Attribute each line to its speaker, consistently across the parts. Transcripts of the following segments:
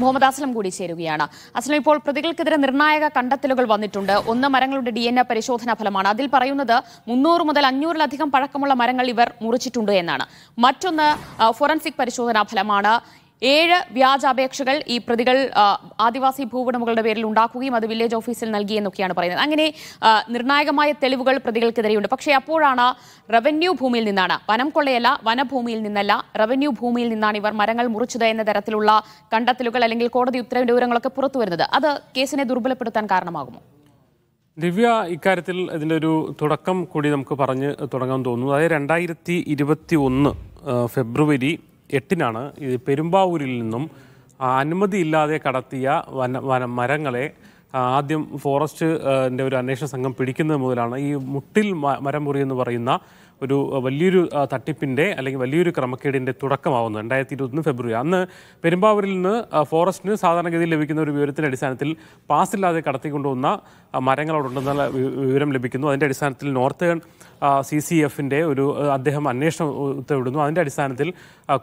Speaker 1: മുഹമ്മദ് അസ്ലം കൂടി ചേരുകയാണ് അസ്ലം ഇപ്പോൾ പ്രതികൾക്കെതിരെ നിർണായക കണ്ടെത്തലുകൾ വന്നിട്ടുണ്ട് ഒന്ന് മരങ്ങളുടെ ഡി എൻ എ പരിശോധനാ ഫലമാണ് അതിൽ പറയുന്നത് മുന്നൂറ് മുതൽ അഞ്ഞൂറിലധികം പഴക്കമുള്ള മരങ്ങൾ ഇവർ മുറിച്ചിട്ടുണ്ട് എന്നാണ് മറ്റൊന്ന് ഫോറൻസിക് പരിശോധനാ ഫലമാണ് ഏഴ് വ്യാജ അപേക്ഷകൾ ഈ പ്രതികൾ ആദിവാസി ഭൂവുടമകളുടെ പേരിൽ ഉണ്ടാക്കുകയും അത് വില്ലേജ് ഓഫീസിൽ നൽകിയെന്നൊക്കെയാണ് പറയുന്നത് അങ്ങനെ നിർണായകമായ തെളിവുകൾ പ്രതികൾക്കെതിരെയുണ്ട് പക്ഷേ അപ്പോഴാണ് റവന്യൂ ഭൂമിയിൽ നിന്നാണ് വനം കൊള്ളയല്ല വനഭൂമിയിൽ നിന്നല്ല റവന്യൂ ഭൂമിയിൽ നിന്നാണ് ഇവർ മരങ്ങൾ മുറിച്ചത് എന്ന തരത്തിലുള്ള കണ്ടെത്തലുകൾ അല്ലെങ്കിൽ കോടതി ഉത്തരവിന്റെ വിവരങ്ങളൊക്കെ പുറത്തു വരുന്നത് അത് കേസിനെ ദുർബലപ്പെടുത്താൻ കാരണമാകുമോ
Speaker 2: ദിവ്യ ഇക്കാര്യത്തിൽ ഇതിൻ്റെ ഒരു തുടക്കം കൂടി നമുക്ക് പറഞ്ഞ് തുടങ്ങാൻ തോന്നുന്നു അതായത് രണ്ടായിരത്തി ഇരുപത്തി ഒന്ന് ഫെബ്രുവരി എട്ടിനാണ് ഇത് പെരുമ്പാവൂരിൽ നിന്നും അനുമതിയില്ലാതെ കടത്തിയ വന വന മരങ്ങളെ ആദ്യം ഫോറസ്റ്റിൻ്റെ ഒരു അന്വേഷണ സംഘം പിടിക്കുന്നത് മുതലാണ് ഈ മുട്ടിൽ മരം മുറി എന്ന് പറയുന്ന ഒരു വലിയൊരു തട്ടിപ്പിൻ്റെ അല്ലെങ്കിൽ വലിയൊരു ക്രമക്കേടിൻ്റെ തുടക്കമാവുന്നത് രണ്ടായിരത്തി ഇരുപത്തൊന്ന് ഫെബ്രുവരി അന്ന് പെരുമ്പാവൂരിൽ നിന്ന് ഫോറസ്റ്റിന് സാധാരണഗതിയിൽ ലഭിക്കുന്ന ഒരു വിവരത്തിൻ്റെ അടിസ്ഥാനത്തിൽ പാസില്ലാതെ കടത്തിക്കൊണ്ടുവന്ന മരങ്ങൾ അവിടെ ഉണ്ടെന്നുള്ള വിവരം ലഭിക്കുന്നു അതിൻ്റെ അടിസ്ഥാനത്തിൽ നോർത്ത് സി സി എഫിൻ്റെ ഒരു അദ്ദേഹം അന്വേഷണം ഉത്തരവിടുന്നു അതിൻ്റെ അടിസ്ഥാനത്തിൽ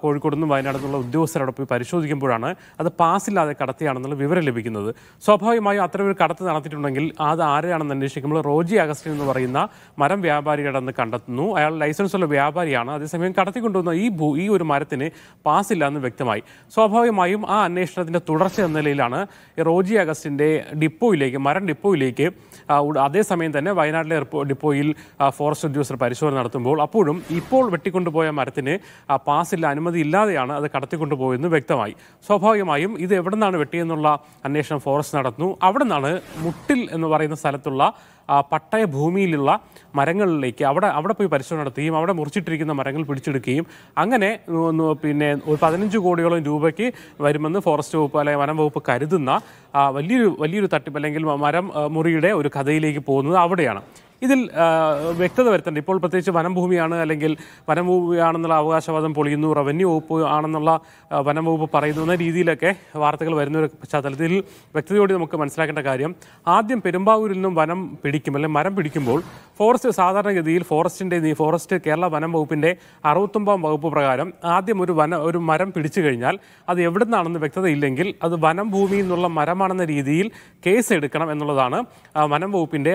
Speaker 2: കോഴിക്കോട് നിന്നും വയനാട് നിന്നുള്ള പരിശോധിക്കുമ്പോഴാണ് അത് പാസ്സില്ലാതെ കടത്തിയാണെന്നുള്ള വിവരം ലഭിക്കുന്നത് സ്വാഭാവികമായും അത്ര ഒരു കടത്ത് നടത്തിയിട്ടുണ്ടെങ്കിൽ അത് ആരെയാണെന്ന് അന്വേഷിക്കുമ്പോൾ റോജി അഗസ്റ്റിൻ എന്ന് പറയുന്ന മരം വ്യാപാരിയാണെന്ന് കണ്ടെത്തുന്നു അയാൾ ലൈസൻസുള്ള വ്യാപാരിയാണ് അതേസമയം കടത്തിക്കൊണ്ടുവന്ന ഈ ഭൂ ഈ ഒരു മരത്തിന് പാസില്ല എന്ന് വ്യക്തമായി സ്വാഭാവികമായും ആ അന്വേഷണത്തിൻ്റെ തുടർച്ച എന്ന നിലയിലാണ് റോജി അഗസ്റ്റിൻ്റെ ഡിപ്പോയിലേക്ക് മരം ഡിപ്പോയിലേക്ക് അതേസമയം തന്നെ വയനാട്ടിലെ ഡിപ്പോയിൽ ഫോറസ്റ്റ് ഉദ്യോഗസ്ഥർ പരിശോധന നടത്തുമ്പോൾ അപ്പോഴും ഇപ്പോൾ വെട്ടിക്കൊണ്ടുപോയ മരത്തിന് പാസില്ല അനുമതി ഇല്ലാതെയാണ് അത് കടത്തിക്കൊണ്ടുപോയെന്ന് വ്യക്തമായി സ്വാഭാവികമായും ഇത് എവിടെ നിന്നാണ് വെട്ടിയെന്നുള്ള അന്വേഷണം ഫോറസ്റ്റ് നടത്തുന്നു അവിടെ നിന്നാണ് മുട്ടിൽ എന്ന് പറയുന്ന സ്ഥലത്തുള്ള പട്ടയ ഭൂമിയിലുള്ള മരങ്ങളിലേക്ക് അവിടെ അവിടെ പോയി പരിശോധന നടത്തുകയും അവിടെ മുറിച്ചിട്ടിരിക്കുന്ന മരങ്ങൾ പിടിച്ചെടുക്കുകയും അങ്ങനെ പിന്നെ ഒരു പതിനഞ്ച് കോടിയോളം രൂപയ്ക്ക് വരുമെന്ന് ഫോറസ്റ്റ് വകുപ്പ് അല്ലെങ്കിൽ വനം വകുപ്പ് കരുതുന്ന വലിയൊരു വലിയൊരു തട്ടിപ്പ് അല്ലെങ്കിൽ മരം മുറിയുടെ ഒരു കഥയിലേക്ക് പോകുന്നത് അവിടെയാണ് ഇതിൽ വ്യക്തത വരുത്തേണ്ട ഇപ്പോൾ പ്രത്യേകിച്ച് വനംഭൂമിയാണ് അല്ലെങ്കിൽ വനംഭൂമിയാണെന്നുള്ള അവകാശവാദം പൊളിയുന്നു റവന്യൂ വകുപ്പ് ആണെന്നുള്ള വനംവകുപ്പ് പറയുന്നു എന്ന രീതിയിലൊക്കെ വാർത്തകൾ വരുന്ന ഒരു പശ്ചാത്തലത്തിൽ വ്യക്തതയോടെ നമുക്ക് മനസ്സിലാക്കേണ്ട കാര്യം ആദ്യം പെരുമ്പാവൂരിൽ നിന്നും വനം പിടിക്കും അല്ലെങ്കിൽ മരം പിടിക്കുമ്പോൾ ഫോറസ്റ്റ് സാധാരണഗതിയിൽ ഫോറസ്റ്റിൻ്റെ ഫോറസ്റ്റ് കേരള വനം വകുപ്പിൻ്റെ അറുപത്തൊമ്പതാം വകുപ്പ് പ്രകാരം ആദ്യം ഒരു വന ഒരു മരം പിടിച്ചു കഴിഞ്ഞാൽ അത് എവിടെ നിന്നാണെന്ന് വ്യക്തതയില്ലെങ്കിൽ അത് വനം ഭൂമിയിൽ നിന്നുള്ള മരമാണെന്ന രീതിയിൽ കേസ് എടുക്കണം എന്നുള്ളതാണ് വനം വകുപ്പിൻ്റെ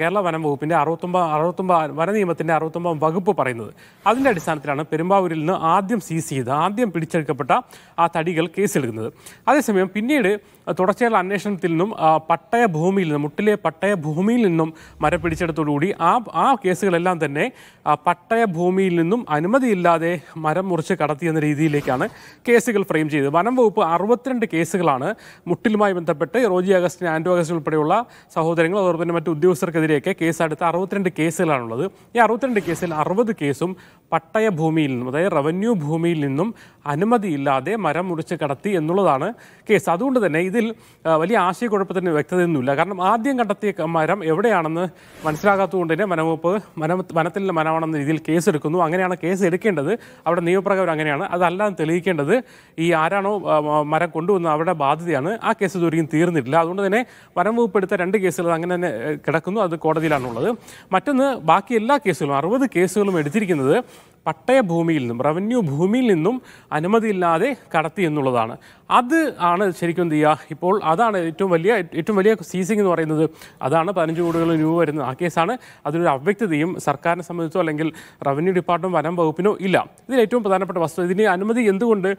Speaker 2: കേരള വനം വകുപ്പ് വകുപ്പിൻ്റെ അറുപത്തൊമ്പത് അറുപത്തൊമ്പത് വനനിയമത്തിൻ്റെ അറുപത്തൊമ്പത് വകുപ്പ് പറയുന്നത് അതിൻ്റെ അടിസ്ഥാനത്തിലാണ് പെരുമ്പാവൂരിൽ നിന്ന് ആദ്യം സീസ് ചെയ്ത് ആദ്യം പിടിച്ചെടുക്കപ്പെട്ട ആ തടികൾ കേസെടുക്കുന്നത് അതേസമയം പിന്നീട് തുടർച്ചയായുള്ള അന്വേഷണത്തിൽ നിന്നും പട്ടയ ഭൂമിയിൽ നിന്നും മുട്ടിലെ പട്ടയ ഭൂമിയിൽ നിന്നും മരം പിടിച്ചെടുത്തോടുകൂടി ആ ആ കേസുകളെല്ലാം തന്നെ പട്ടയ ഭൂമിയിൽ നിന്നും അനുമതിയില്ലാതെ മരം മുറിച്ച് കടത്തിയെന്ന രീതിയിലേക്കാണ് കേസുകൾ ഫ്രെയിം ചെയ്തത് വനം വകുപ്പ് അറുപത്തിരണ്ട് കേസുകളാണ് മുട്ടിലുമായി ബന്ധപ്പെട്ട് റോജി അഗസ്റ്റിൻ ആൻഡോ അഗസ്റ്റിൻ ഉൾപ്പെടെയുള്ള സഹോദരങ്ങൾ അതോടൊപ്പം തന്നെ മറ്റു ഉദ്യോഗസ്ഥർക്കെതിരെയൊക്കെ കേസെടുത്ത് അറുപത്തിരണ്ട് കേസുകളാണുള്ളത് ഈ അറുപത്തിരണ്ട് കേസിൽ അറുപത് കേസും പട്ടയ ഭൂമിയിൽ നിന്നും അതായത് റവന്യൂ ഭൂമിയിൽ നിന്നും അനുമതിയില്ലാതെ മരം മുറിച്ച് കടത്തി എന്നുള്ളതാണ് കേസ് അതുകൊണ്ട് തന്നെ ഇതിൽ വലിയ ആശയക്കുഴപ്പത്തിന് വ്യക്തതയൊന്നുമില്ല കാരണം ആദ്യം കണ്ടെത്തിയ മരം എവിടെയാണെന്ന് മനസ്സിലാകാത്തതുകൊണ്ട് തന്നെ വനംവകുപ്പ് വന വനത്തിൽ മരമാണെന്ന രീതിയിൽ കേസ് എടുക്കുന്നു അങ്ങനെയാണ് കേസ് എടുക്കേണ്ടത് അവിടെ നിയമപ്രകാരം അങ്ങനെയാണ് അതല്ലാതെ തെളിയിക്കേണ്ടത് ഈ ആരാണോ മരം കൊണ്ടുവന്ന അവരുടെ ബാധ്യതയാണ് ആ കേസ് ഇതുവരെയും തീർന്നിട്ടില്ല അതുകൊണ്ട് തന്നെ വനംവകുപ്പ് എടുത്ത രണ്ട് കേസുകൾ അങ്ങനെ തന്നെ കിടക്കുന്നു അത് കോടതിയിലാണുള്ളത് മറ്റൊന്ന് ബാക്കി എല്ലാ കേസുകളും അറുപത് കേസുകളും എടുത്തിരിക്കുന്നത് പട്ടയ ഭൂമിയിൽ നിന്നും റവന്യൂ ഭൂമിയിൽ നിന്നും അനുമതിയില്ലാതെ കടത്തി എന്നുള്ളതാണ് അത് ആണ് ശരിക്കും എന്ത് ചെയ്യുക ഇപ്പോൾ അതാണ് ഏറ്റവും വലിയ ഏറ്റവും വലിയ സീസിംഗ് എന്ന് പറയുന്നത് അതാണ് പതിനഞ്ച് കോടികൾ രൂപ വരുന്നത് ആ കേസാണ് അതിനൊരു അവ്യക്തതയും സർക്കാരിനെ സംബന്ധിച്ചോ അല്ലെങ്കിൽ റവന്യൂ ഡിപ്പാർട്ട്മെൻറ്റ് വനം വകുപ്പിനോ ഇല്ല ഇതിൽ ഏറ്റവും പ്രധാനപ്പെട്ട വസ്തു ഇതിന് അനുമതി എന്തുകൊണ്ട്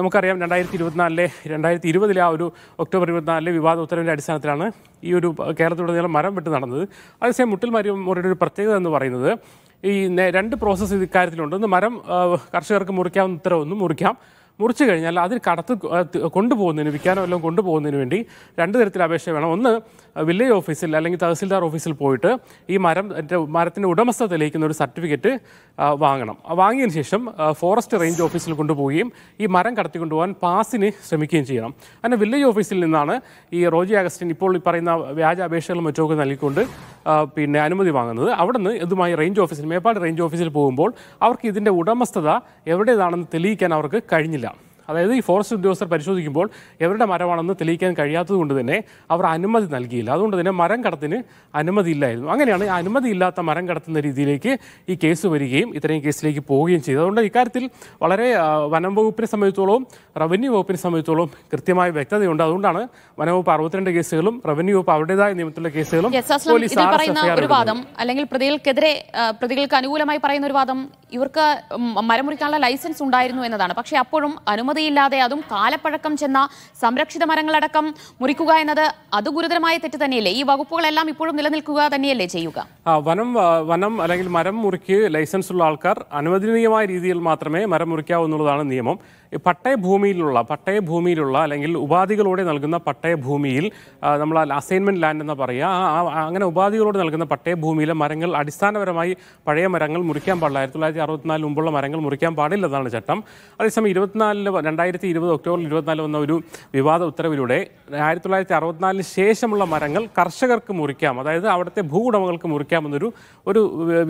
Speaker 2: നമുക്കറിയാം രണ്ടായിരത്തി ഇരുപത്തിനാലിലെ രണ്ടായിരത്തി ഇരുപതിലെ ആ ഒരു ഒക്ടോബർ ഇരുപത്തിനാലിലെ വിവാദ ഉത്തരവിൻ്റെ അടിസ്ഥാനത്തിലാണ് ഈ ഒരു കേരളത്തിലുടനീളം മരം വിട്ട് നടന്നത് അതേസമയം മുട്ടിൽ മരി മുറിയുടെ ഒരു പ്രത്യേകത എന്ന് പറയുന്നത് ഈ രണ്ട് പ്രോസസ്സ് ഇക്കാര്യത്തിലുണ്ട് ഒന്ന് മരം കർഷകർക്ക് മുറിക്കാവുന്ന ഉത്തരവൊന്നും മുറിക്കാം മുറിച്ചു കഴിഞ്ഞാൽ അതിൽ കടത്ത് കൊണ്ടുപോകുന്നതിന് വിൽക്കാനോ എല്ലാം കൊണ്ടുപോകുന്നതിന് വേണ്ടി രണ്ട് തരത്തിൽ അപേക്ഷ വേണം ഒന്ന് വില്ലേജ് ഓഫീസിൽ അല്ലെങ്കിൽ തഹസിൽദാർ ഓഫീസിൽ പോയിട്ട് ഈ മരം മരത്തിൻ്റെ ഉടമസ്ഥ തെളിയിക്കുന്ന ഒരു സർട്ടിഫിക്കറ്റ് വാങ്ങണം വാങ്ങിയതിന് ശേഷം ഫോറസ്റ്റ് റേഞ്ച് ഓഫീസിൽ കൊണ്ടുപോവുകയും ഈ മരം കടത്തി കൊണ്ടുപോകാൻ പാസിന് ശ്രമിക്കുകയും ചെയ്യണം അങ്ങനെ വില്ലേജ് ഓഫീസിൽ നിന്നാണ് ഈ റോജി അഗസ്റ്റിൻ ഇപ്പോൾ ഈ പറയുന്ന വ്യാജ അപേക്ഷകളും മറ്റുമൊക്കെ നൽകിക്കൊണ്ട് പിന്നെ അനുമതി വാങ്ങുന്നത് അവിടെ നിന്ന് ഇതുമായി റേഞ്ച് ഓഫീസിൽ മേപ്പാട് റേഞ്ച് ഓഫീസിൽ പോകുമ്പോൾ അവർക്ക് ഇതിൻ്റെ ഉടമസ്ഥത എവിടേതാണെന്ന് തെളിയിക്കാൻ അവർക്ക് കഴിഞ്ഞില്ല അതായത് ഈ ഫോറസ്റ്റ് ഉദ്യോഗസ്ഥർ പരിശോധിക്കുമ്പോൾ എവരുടെ മരമാണെന്ന് തെളിയിക്കാൻ കഴിയാത്തത് കൊണ്ട് തന്നെ അവർ അനുമതി നൽകിയില്ല അതുകൊണ്ട് തന്നെ മരം കടത്തിന് അനുമതി ഇല്ലായിരുന്നു അങ്ങനെയാണ് അനുമതി ഇല്ലാത്ത മരം കടത്തുന്ന രീതിയിലേക്ക് ഈ കേസ് വരികയും ഇത്രയും കേസിലേക്ക് പോവുകയും ചെയ്തു അതുകൊണ്ട് ഇക്കാര്യത്തിൽ വളരെ വനം വകുപ്പിനെ സംബന്ധിച്ചോളവും റവന്യൂ വകുപ്പിനെ സംബന്ധിച്ചോളവും കൃത്യമായ വ്യക്തതയുണ്ട് അതുകൊണ്ടാണ് വകുപ്പ് അറുപത്തിരണ്ട് കേസുകളും റവന്യൂ വകുപ്പ് അവരുടേതായ നിയമത്തിലുള്ള കേസുകളും പോലീസ് ഒരു വാദം
Speaker 1: അല്ലെങ്കിൽ പ്രതികൾക്കെതിരെ പ്രതികൾക്ക് അനുകൂലമായി പറയുന്ന ഒരു വാദം ഇവർക്ക് മരം മുറിക്കാനുള്ള ലൈസൻസ് ഉണ്ടായിരുന്നു എന്നതാണ് പക്ഷേ അപ്പോഴും അനുമതി അനുമതിയില്ലാതെ അതും കാലപ്പഴക്കം ചെന്ന സംരക്ഷിത മരങ്ങളടക്കം മുറിക്കുക എന്നത് അത് ഗുരുതരമായ തെറ്റ് തന്നെയല്ലേ ഈ വകുപ്പുകളെല്ലാം ഇപ്പോഴും നിലനിൽക്കുക തന്നെയല്ലേ ചെയ്യുക
Speaker 2: വനം വനം അല്ലെങ്കിൽ മരം മുറിക്ക് ലൈസൻസ് ഉള്ള ആൾക്കാർ അനുവദനീയമായ രീതിയിൽ മാത്രമേ മരം മുറിക്കാവൂ എന്നുള്ളതാണ് നിയമം പട്ടയഭൂമിയിലുള്ള പട്ടയഭൂമിയിലുള്ള അല്ലെങ്കിൽ ഉപാധികളോടെ നൽകുന്ന പട്ടയഭൂമിയിൽ നമ്മൾ അസൈൻമെന്റ് ലാൻഡ് എന്ന് പറയുക അങ്ങനെ ഉപാധികളോട് നൽകുന്ന പട്ടയഭൂമിയിലെ മരങ്ങൾ അടിസ്ഥാനപരമായി പഴയ മരങ്ങൾ മുറിക്കാൻ പാടില്ല ആയിരത്തി തൊള്ളായിരത്തി അറുപത്തിനാല് മുമ്പുള്ള മരങ്ങൾ മുറിക്കാൻ പാടില്ല എന്നാണ് ചട്ടം അതേസമയം ഇരുപത്തിനാലില് രണ്ടായിരത്തി ഇരുപത് ഒക്ടോബർ ഇരുപത്തിനാല് വന്ന ഒരു വിവാദ ഉത്തരവിലൂടെ ആയിരത്തി തൊള്ളായിരത്തി അറുപത്തിനാലിന് ശേഷമുള്ള മരങ്ങൾ കർഷകർക്ക് മുറിക്കാം അതായത് അവിടുത്തെ ഭൂവുടമകൾക്ക് മുറിക്കാമെന്നൊരു ഒരു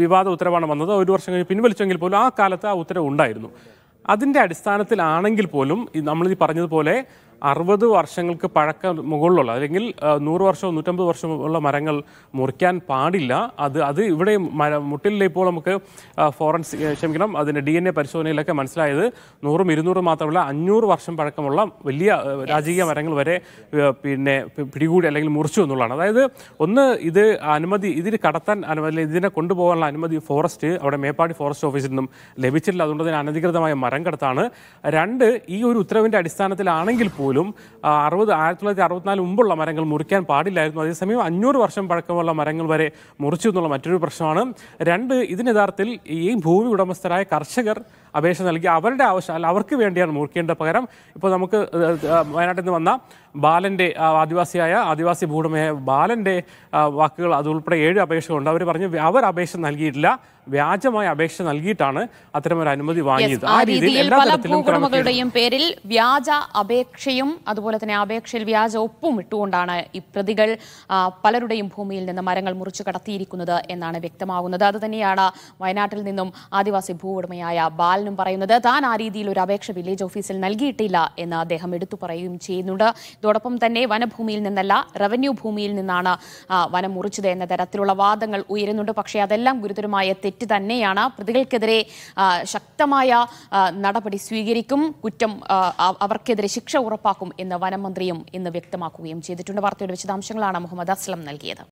Speaker 2: വിവാദ ഉത്തരവാണ് വന്നത് ഒരു വർഷം കഴിഞ്ഞ് പിൻവലിച്ചെങ്കിൽ പോലും ആ കാലത്ത് ആ ഉത്തരവ് ഉണ്ടായിരുന്നു അതിൻ്റെ അടിസ്ഥാനത്തിലാണെങ്കിൽ പോലും നമ്മൾ ഈ പറഞ്ഞതുപോലെ അറുപത് വർഷങ്ങൾക്ക് പഴക്ക മുകളിലുള്ള അല്ലെങ്കിൽ നൂറ് വർഷമോ നൂറ്റമ്പത് വർഷമോ ഉള്ള മരങ്ങൾ മുറിക്കാൻ പാടില്ല അത് അത് ഇവിടെ മര മുട്ടിലെ ഇപ്പോൾ നമുക്ക് ഫോറൻസിക് ക്ഷമിക്കണം അതിൻ്റെ ഡി എൻ എ പരിശോധനയിലൊക്കെ മനസ്സിലായത് നൂറും ഇരുന്നൂറും മാത്രമല്ല അഞ്ഞൂറ് വർഷം പഴക്കമുള്ള വലിയ രാജകീയ മരങ്ങൾ വരെ പിന്നെ പിടികൂടി അല്ലെങ്കിൽ മുറിച്ചു എന്നുള്ളതാണ് അതായത് ഒന്ന് ഇത് അനുമതി ഇതിന് കടത്താൻ അനുമതി ഇതിനെ കൊണ്ടുപോകാനുള്ള അനുമതി ഫോറസ്റ്റ് അവിടെ മേപ്പാടി ഫോറസ്റ്റ് ഓഫീസിൽ നിന്നും ലഭിച്ചിട്ടില്ല അതുകൊണ്ട് തന്നെ അനധികൃതമായ മരം കടത്താണ് രണ്ട് ഈ ഒരു ഉത്തരവിൻ്റെ അടിസ്ഥാനത്തിലാണെങ്കിൽ പോലും പോലും അറുപത് ആയിരത്തി തൊള്ളായിരത്തി അറുപത്തിനാല് മുമ്പുള്ള മരങ്ങൾ മുറിക്കാൻ പാടില്ലായിരുന്നു അതേസമയം അഞ്ഞൂറ് വർഷം പഴക്കമുള്ള മരങ്ങൾ വരെ മുറിച്ചു എന്നുള്ള മറ്റൊരു പ്രശ്നമാണ് രണ്ട് ഇതിന് യഥാർത്ഥത്തിൽ ഈ ഭൂമി ഉടമസ്ഥരായ കർഷകർ അപേക്ഷ നൽകി അവരുടെ ആവശ്യം അവർക്ക് വേണ്ടിയാണ് മുറിക്കേണ്ട പകരം ഇപ്പോൾ നമുക്ക് വയനാട്ടിൽ നിന്ന് വന്ന ബാലൻ്റെ ആദിവാസിയായ ആദിവാസി ഭൂടമയായ ബാലൻ്റെ വാക്കുകൾ അതുൾപ്പെടെ ഏഴ് അപേക്ഷകളുണ്ട് അവർ പറഞ്ഞു അവർ അപേക്ഷ നൽകിയിട്ടില്ല വ്യാജമായ അപേക്ഷ നൽകിയിട്ടാണ് അത്തരമൊരു അനുമതി വാങ്ങിയത് ആ രീതിയിൽ പല ഭൂവുടമകളുടെയും
Speaker 1: പേരിൽ വ്യാജ അപേക്ഷയും അതുപോലെ തന്നെ അപേക്ഷയിൽ വ്യാജ ഒപ്പും ഇട്ടുകൊണ്ടാണ് ഈ പ്രതികൾ പലരുടെയും ഭൂമിയിൽ നിന്ന് മരങ്ങൾ മുറിച്ചു കടത്തിയിരിക്കുന്നത് എന്നാണ് വ്യക്തമാകുന്നത് അതുതന്നെയാണ് വയനാട്ടിൽ നിന്നും ആദിവാസി ഭൂവുടമയായ ബാലനും പറയുന്നത് താൻ ആ രീതിയിൽ ഒരു അപേക്ഷ വില്ലേജ് ഓഫീസിൽ നൽകിയിട്ടില്ല എന്ന് അദ്ദേഹം എടുത്തു പറയുകയും ചെയ്യുന്നുണ്ട് ഇതോടൊപ്പം തന്നെ വനഭൂമിയിൽ നിന്നല്ല റവന്യൂ ഭൂമിയിൽ നിന്നാണ് വനം മുറിച്ചത് എന്ന തരത്തിലുള്ള വാദങ്ങൾ ഉയരുന്നുണ്ട് പക്ഷേ അതെല്ലാം ഗുരുതരമായ തെറ്റ് തന്നെയാണ് പ്രതികൾക്കെതിരെ ശക്തമായ നടപടി സ്വീകരിക്കും കുറ്റം അവർക്കെതിരെ ശിക്ഷ ഉറപ്പാക്കും എന്ന് വനം മന്ത്രിയും ഇന്ന് വ്യക്തമാക്കുകയും ചെയ്തിട്ടുണ്ട് വാർത്തയുടെ വിശദാംശങ്ങളാണ് മുഹമ്മദ് അസ്ലം നൽകിയത്